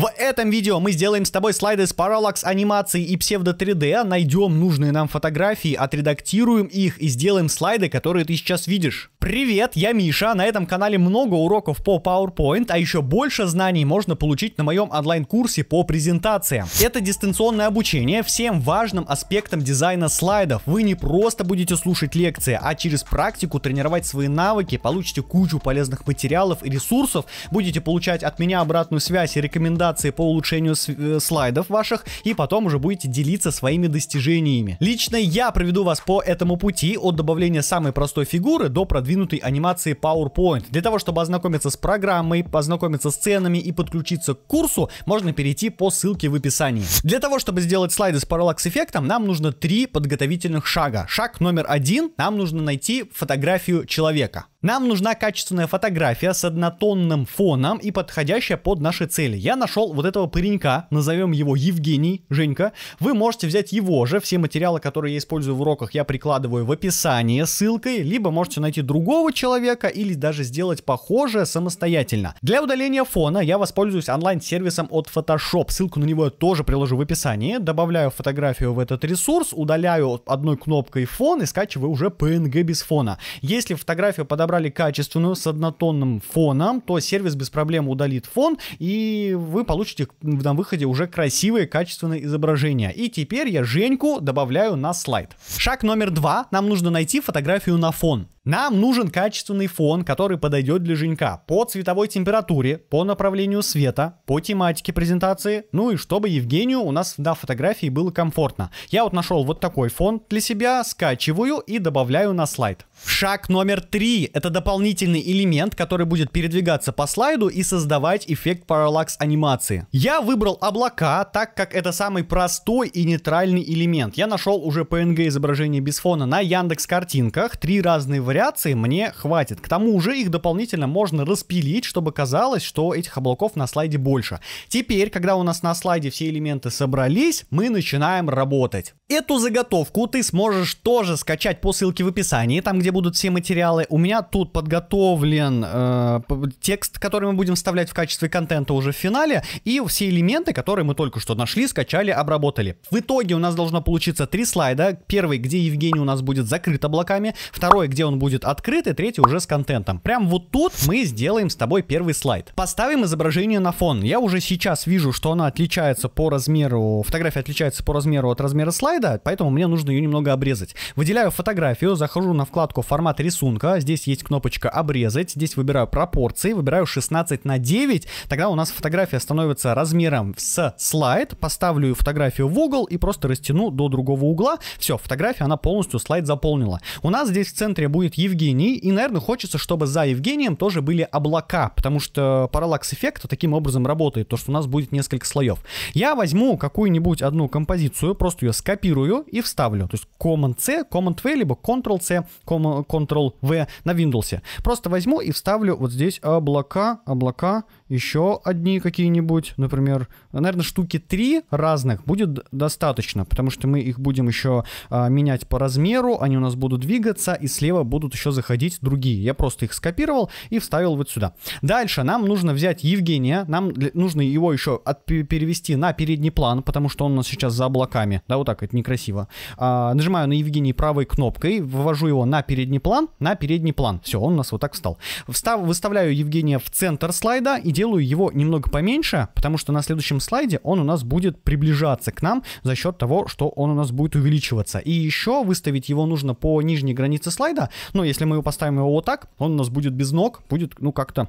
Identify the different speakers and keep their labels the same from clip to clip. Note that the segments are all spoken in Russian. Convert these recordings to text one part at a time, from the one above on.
Speaker 1: В этом видео мы сделаем с тобой слайды с параллакс анимацией и псевдо 3D, найдем нужные нам фотографии, отредактируем их и сделаем слайды, которые ты сейчас видишь. Привет, я Миша, на этом канале много уроков по PowerPoint, а еще больше знаний можно получить на моем онлайн-курсе по презентациям. Это дистанционное обучение всем важным аспектам дизайна слайдов. Вы не просто будете слушать лекции, а через практику тренировать свои навыки, получите кучу полезных материалов и ресурсов, будете получать от меня обратную связь и рекомендации рекомендации по улучшению э, слайдов ваших, и потом уже будете делиться своими достижениями. Лично я проведу вас по этому пути от добавления самой простой фигуры до продвинутой анимации PowerPoint. Для того, чтобы ознакомиться с программой, познакомиться с ценами и подключиться к курсу, можно перейти по ссылке в описании. Для того, чтобы сделать слайды с параллакс эффектом, нам нужно три подготовительных шага. Шаг номер один, нам нужно найти фотографию человека. Нам нужна качественная фотография с однотонным фоном и подходящая под наши цели. Я нашел нашел вот этого паренька, назовем его Евгений, Женька, вы можете взять его же, все материалы, которые я использую в уроках, я прикладываю в описании ссылкой, либо можете найти другого человека или даже сделать похожее самостоятельно. Для удаления фона я воспользуюсь онлайн-сервисом от Photoshop, ссылку на него я тоже приложу в описании, добавляю фотографию в этот ресурс, удаляю одной кнопкой фон и скачиваю уже PNG без фона. Если фотографию подобрали качественную с однотонным фоном, то сервис без проблем удалит фон и вы вы получите на выходе уже красивые, качественные изображения. И теперь я Женьку добавляю на слайд. Шаг номер два. Нам нужно найти фотографию на фон. Нам нужен качественный фон, который подойдет для Женька по цветовой температуре, по направлению света, по тематике презентации, ну и чтобы Евгению у нас на фотографии было комфортно. Я вот нашел вот такой фон для себя, скачиваю и добавляю на слайд. Шаг номер три – это дополнительный элемент, который будет передвигаться по слайду и создавать эффект параллакс анимации. Я выбрал облака, так как это самый простой и нейтральный элемент. Я нашел уже PNG изображение без фона на Яндекс картинках, три разные варианта вариаций мне хватит. К тому же их дополнительно можно распилить, чтобы казалось, что этих облаков на слайде больше. Теперь, когда у нас на слайде все элементы собрались, мы начинаем работать. Эту заготовку ты сможешь тоже скачать по ссылке в описании, там где будут все материалы. У меня тут подготовлен э, текст, который мы будем вставлять в качестве контента уже в финале, и все элементы, которые мы только что нашли, скачали, обработали. В итоге у нас должно получиться три слайда. Первый, где Евгений у нас будет закрыт облаками, второй, где он будет открытый, третий уже с контентом. Прям вот тут мы сделаем с тобой первый слайд. Поставим изображение на фон. Я уже сейчас вижу, что она отличается по размеру, фотография отличается по размеру от размера слайда, поэтому мне нужно ее немного обрезать. Выделяю фотографию, захожу на вкладку формат рисунка, здесь есть кнопочка обрезать, здесь выбираю пропорции, выбираю 16 на 9, тогда у нас фотография становится размером с слайд, поставлю фотографию в угол и просто растяну до другого угла. Все, фотография, она полностью слайд заполнила. У нас здесь в центре будет будет Евгений, и, наверное, хочется, чтобы за Евгением тоже были облака, потому что параллакс эффекта таким образом работает, то, что у нас будет несколько слоев. Я возьму какую-нибудь одну композицию, просто ее скопирую и вставлю, то есть Command-C, Command-V, либо Ctrl-C, Ctrl-V на Windows. Просто возьму и вставлю вот здесь облака, облака, еще одни какие-нибудь, например, наверное, штуки три разных будет достаточно, потому что мы их будем еще а, менять по размеру, они у нас будут двигаться, и слева будут еще заходить другие. Я просто их скопировал и вставил вот сюда. Дальше нам нужно взять Евгения, нам нужно его еще перевести на передний план, потому что он у нас сейчас за облаками, да, вот так, это некрасиво. А, нажимаю на Евгений правой кнопкой, вывожу его на передний план, на передний план. Все, он у нас вот так встал. Встав, выставляю Евгения в центр слайда и делаю его немного поменьше, потому что на следующем слайде он у нас будет приближаться к нам за счет того, что он у нас будет увеличиваться. И еще выставить его нужно по нижней границе слайда, но если мы его поставим его вот так, он у нас будет без ног, будет, ну, как-то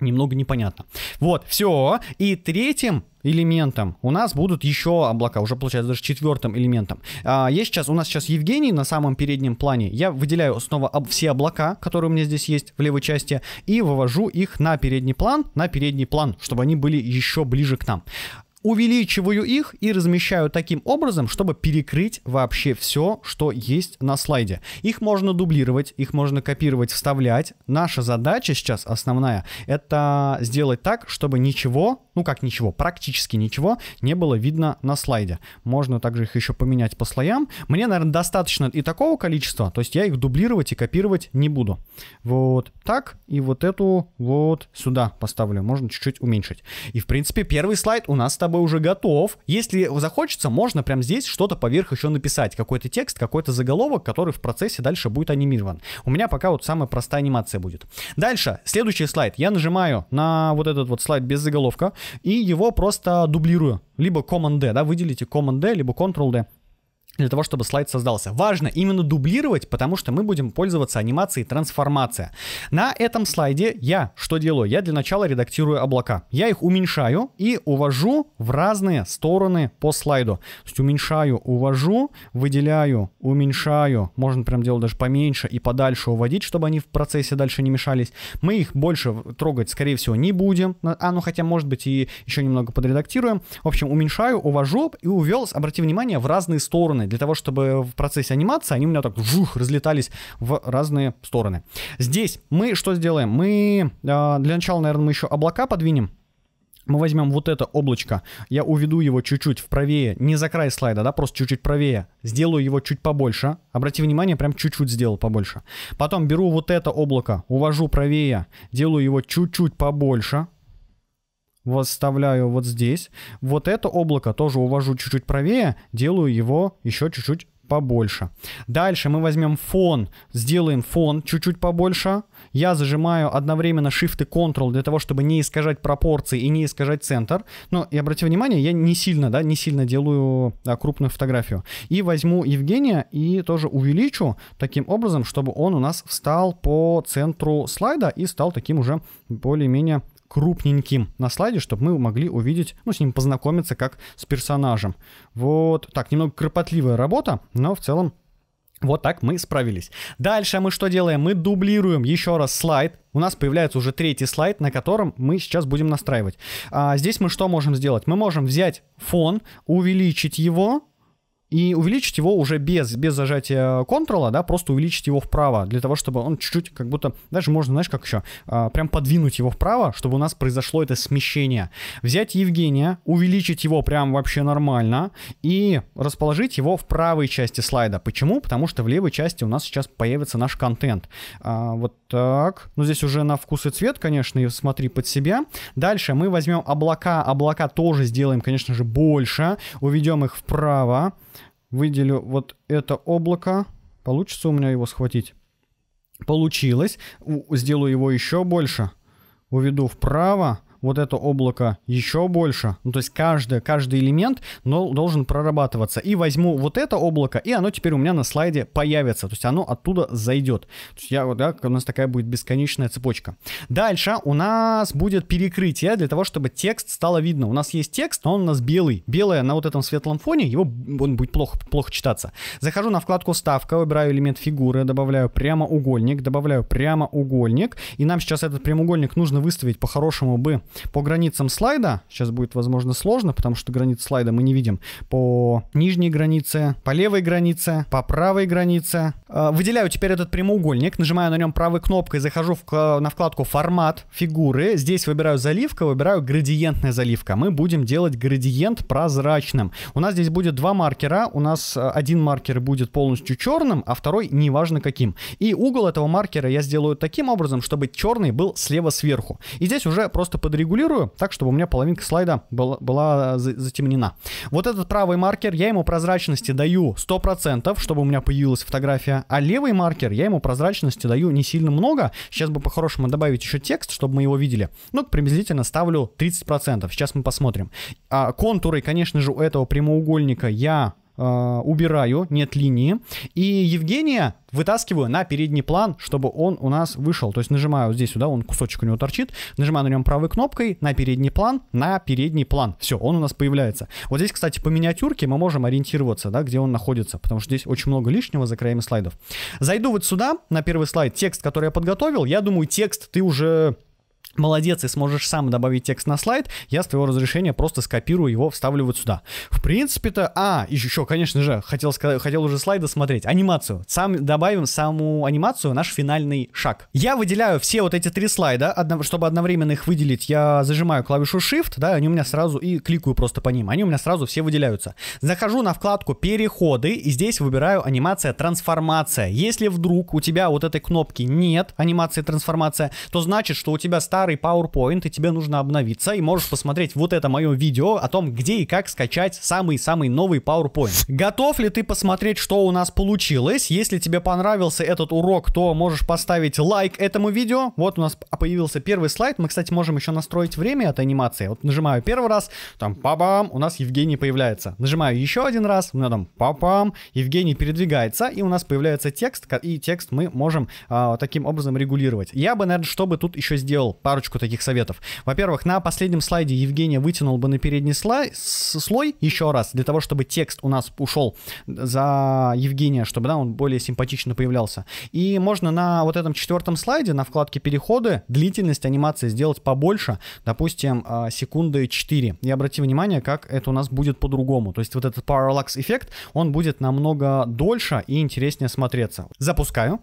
Speaker 1: немного непонятно. Вот, все. И третьим элементом у нас будут еще облака, уже получается даже четвертым элементом. А, я сейчас, у нас сейчас Евгений на самом переднем плане. Я выделяю снова об, все облака, которые у меня здесь есть в левой части, и вывожу их на передний план, на передний план, чтобы они были еще ближе к нам увеличиваю их и размещаю таким образом, чтобы перекрыть вообще все, что есть на слайде. Их можно дублировать, их можно копировать, вставлять. Наша задача сейчас основная — это сделать так, чтобы ничего, ну как ничего, практически ничего не было видно на слайде. Можно также их еще поменять по слоям. Мне, наверное, достаточно и такого количества, то есть я их дублировать и копировать не буду. Вот так и вот эту вот сюда поставлю. Можно чуть-чуть уменьшить. И, в принципе, первый слайд у нас с тобой собой уже готов. Если захочется, можно прямо здесь что-то поверх еще написать. Какой-то текст, какой-то заголовок, который в процессе дальше будет анимирован. У меня пока вот самая простая анимация будет. Дальше, следующий слайд. Я нажимаю на вот этот вот слайд без заголовка и его просто дублирую. Либо Command-D, да, выделите Command-D, либо Ctrl-D для того, чтобы слайд создался. Важно именно дублировать, потому что мы будем пользоваться анимацией трансформация. На этом слайде я что делаю? Я для начала редактирую облака. Я их уменьшаю и увожу в разные стороны по слайду. То есть уменьшаю, увожу, выделяю, уменьшаю. Можно прям делать даже поменьше и подальше уводить, чтобы они в процессе дальше не мешались. Мы их больше трогать, скорее всего, не будем. А, ну хотя, может быть, и еще немного подредактируем. В общем, уменьшаю, увожу и увел, обрати внимание, в разные стороны для того, чтобы в процессе анимации они у меня так жух, разлетались в разные стороны. Здесь мы что сделаем? Мы а, для начала, наверное, мы еще облака подвинем. Мы возьмем вот это облачко, я уведу его чуть-чуть вправее, не за край слайда, да, просто чуть-чуть правее, сделаю его чуть побольше. Обрати внимание, прям чуть-чуть сделал побольше. Потом беру вот это облако, увожу правее, делаю его чуть-чуть побольше, Выставляю вот здесь. Вот это облако тоже увожу чуть-чуть правее, делаю его еще чуть-чуть побольше. Дальше мы возьмем фон, сделаем фон чуть-чуть побольше. Я зажимаю одновременно Shift и Ctrl для того, чтобы не искажать пропорции и не искажать центр. Но и обратите внимание, я не сильно, да, не сильно делаю да, крупную фотографию. И возьму Евгения и тоже увеличу таким образом, чтобы он у нас встал по центру слайда и стал таким уже более-менее крупненьким на слайде, чтобы мы могли увидеть, ну, с ним познакомиться как с персонажем. Вот так, немного кропотливая работа, но в целом вот так мы справились. Дальше мы что делаем? Мы дублируем еще раз слайд. У нас появляется уже третий слайд, на котором мы сейчас будем настраивать. А здесь мы что можем сделать? Мы можем взять фон, увеличить его, и увеличить его уже без, без зажатия контрола, да, просто увеличить его вправо, для того, чтобы он чуть-чуть как будто, даже можно, знаешь, как еще, а, прям подвинуть его вправо, чтобы у нас произошло это смещение. Взять Евгения, увеличить его прям вообще нормально и расположить его в правой части слайда. Почему? Потому что в левой части у нас сейчас появится наш контент. А, вот так. Ну, здесь уже на вкус и цвет, конечно, и смотри под себя. Дальше мы возьмем облака. Облака тоже сделаем, конечно же, больше. Уведем их вправо. Выделю вот это облако. Получится у меня его схватить? Получилось. Сделаю его еще больше. Уведу вправо вот это облако еще больше. Ну, то есть каждый, каждый элемент должен прорабатываться. И возьму вот это облако, и оно теперь у меня на слайде появится. То есть оно оттуда зайдет. То есть я, да, у нас такая будет бесконечная цепочка. Дальше у нас будет перекрытие для того, чтобы текст стало видно. У нас есть текст, но он у нас белый. Белое на вот этом светлом фоне, его он будет плохо, плохо читаться. Захожу на вкладку «Ставка», выбираю элемент фигуры, добавляю прямоугольник, добавляю прямоугольник. И нам сейчас этот прямоугольник нужно выставить по-хорошему бы по границам слайда, сейчас будет, возможно, сложно, потому что границ слайда мы не видим, по нижней границе, по левой границе, по правой границе. А, выделяю теперь этот прямоугольник, нажимаю на нем правой кнопкой, захожу в, на вкладку «Формат фигуры». Здесь выбираю заливка, выбираю «Градиентная заливка». Мы будем делать градиент прозрачным. У нас здесь будет два маркера. У нас э, один маркер будет полностью черным, а второй неважно каким. И угол этого маркера я сделаю таким образом, чтобы черный был слева сверху. И здесь уже просто подрешаю подрегулирую, так, чтобы у меня половинка слайда была, была э, затемнена. Вот этот правый маркер, я ему прозрачности даю 100%, чтобы у меня появилась фотография, а левый маркер я ему прозрачности даю не сильно много. Сейчас бы по-хорошему добавить еще текст, чтобы мы его видели. Ну, приблизительно ставлю 30%. Сейчас мы посмотрим. А, контуры, конечно же, у этого прямоугольника я Э, убираю, нет линии. И Евгения вытаскиваю на передний план, чтобы он у нас вышел. То есть нажимаю здесь сюда, он кусочек у него торчит, нажимаю на нем правой кнопкой на передний план, на передний план. Все, он у нас появляется. Вот здесь, кстати, по миниатюрке мы можем ориентироваться, да, где он находится, потому что здесь очень много лишнего за краями слайдов. Зайду вот сюда, на первый слайд, текст, который я подготовил. Я думаю, текст ты уже молодец и сможешь сам добавить текст на слайд, я с твоего разрешения просто скопирую его, вставлю вот сюда. В принципе-то, а, еще, конечно же, хотел, хотел уже слайды смотреть, анимацию. Сам добавим саму анимацию, наш финальный шаг. Я выделяю все вот эти три слайда, одно, чтобы одновременно их выделить, я зажимаю клавишу Shift, да, они у меня сразу, и кликаю просто по ним, они у меня сразу все выделяются. Захожу на вкладку «Переходы», и здесь выбираю анимация «Трансформация». Если вдруг у тебя вот этой кнопки нет анимация, «Трансформация», то значит, что у тебя старый старый PowerPoint, и тебе нужно обновиться, и можешь посмотреть вот это мое видео о том, где и как скачать самый-самый новый PowerPoint. Готов ли ты посмотреть, что у нас получилось? Если тебе понравился этот урок, то можешь поставить лайк этому видео. Вот у нас появился первый слайд. Мы, кстати, можем еще настроить время от анимации. Вот нажимаю первый раз, там па-бам, у нас Евгений появляется. Нажимаю еще один раз, у меня там па-бам, Евгений передвигается, и у нас появляется текст, и текст мы можем а, таким образом регулировать. Я бы, наверное, что бы тут еще сделал? Пару парочку таких советов. Во-первых, на последнем слайде Евгения вытянул бы на передний слай, слой еще раз, для того, чтобы текст у нас ушел за Евгения, чтобы да, он более симпатично появлялся. И можно на вот этом четвертом слайде, на вкладке переходы, длительность анимации сделать побольше, допустим, а, секунды 4. И обрати внимание, как это у нас будет по-другому. То есть вот этот параллакс эффект, он будет намного дольше и интереснее смотреться. Запускаю.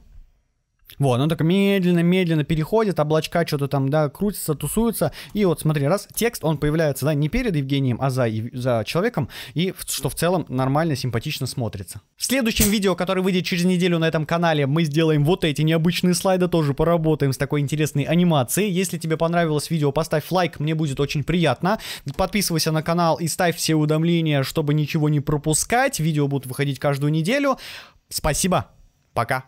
Speaker 1: Вот, он так медленно-медленно переходит, облачка что-то там, да, крутится, тусуется. И вот смотри, раз текст, он появляется, да, не перед Евгением, а за, за человеком. И что в целом нормально, симпатично смотрится. В следующем видео, которое выйдет через неделю на этом канале, мы сделаем вот эти необычные слайды, тоже поработаем с такой интересной анимацией. Если тебе понравилось видео, поставь лайк, мне будет очень приятно. Подписывайся на канал и ставь все уведомления, чтобы ничего не пропускать. Видео будут выходить каждую неделю. Спасибо, пока.